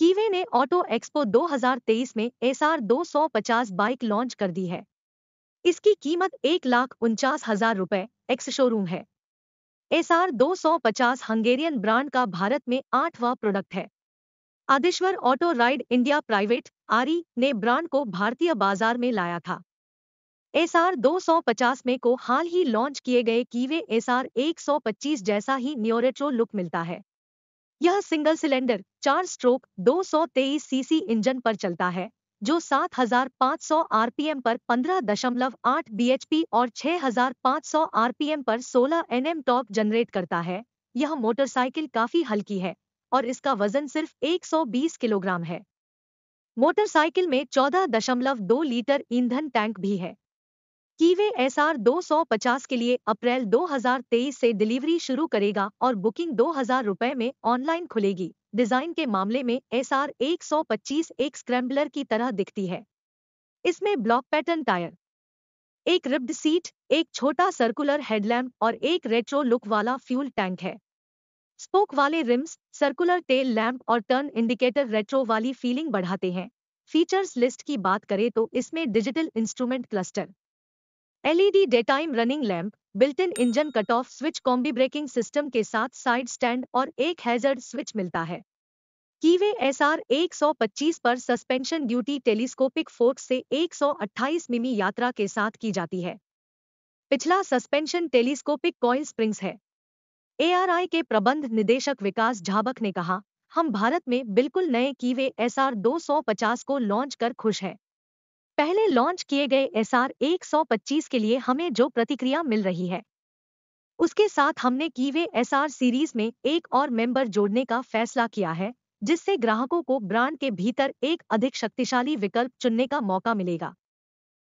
कीवे ने auto expo 2023 में S R bike launch कर दी है इसकी कीमत एक लाख उनचास हजार रुपए एक्स शोरूम है एस आर हंगेरियन ब्रांड का भारत में आठवां प्रोडक्ट है Adishwar auto ride India private आरी ने ब्रांड को भारतीय बाजार में लाया था एस आर दो सौ पचास में को हाल ही लॉन्च किए गए कीवे एस आर एक सौ पच्चीस जैसा ही न्योरेट्रो लुक मिलता है यह सिंगल सिलेंडर चार स्ट्रोक 223 सीसी इंजन पर चलता है जो 7,500 आरपीएम पर 15.8 बीएचपी और 6,500 आरपीएम पर 16 एनएम टॉप जनरेट करता है यह मोटरसाइकिल काफी हल्की है और इसका वजन सिर्फ 120 किलोग्राम है मोटरसाइकिल में 14.2 लीटर ईंधन टैंक भी है कि वे एस आर दो के लिए अप्रैल 2023 से डिलीवरी शुरू करेगा और बुकिंग दो हजार रुपए में ऑनलाइन खुलेगी डिजाइन के मामले में एस आर एक सौ पच्चीस एक स्क्रैम्बलर की तरह दिखती है इसमें ब्लॉक पैटर्न टायर एक रिब्ड सीट एक छोटा सर्कुलर हेडलैम्प और एक रेट्रो लुक वाला फ्यूल टैंक है स्पोक वाले रिम्स सर्कुलर टेल लैंप और टर्न इंडिकेटर रेट्रो वाली फीलिंग बढ़ाते हैं फीचर्स लिस्ट की बात करें तो इसमें digital instrument cluster LED day time running lamp built in engine cut off switch combi braking system के साथ साइड स्टैंड और एक हैजर्ड स्विच मिलता है कीवे एस आर पच्चीस पर सस्पेंशन ड्यूटी टेलीस्कोपिक फोर्क से 128 मिमी यात्रा के साथ की जाती है पिछला सस्पेंशन टेलीस्कोपिक कॉइल स्प्रिंग्स है एआरआई के प्रबंध निदेशक विकास झाबक ने कहा हम भारत में बिल्कुल नए कीवे एस आर पचास को लॉन्च कर खुश हैं पहले लॉन्च किए गए एस आर 125 के लिए हमें जो प्रतिक्रिया मिल रही है उसके साथ हमने कीवे एस आर सीरीज में एक और मेंबर जोड़ने का फैसला किया है जिससे ग्राहकों को ब्रांड के भीतर एक अधिक शक्तिशाली विकल्प चुनने का मौका मिलेगा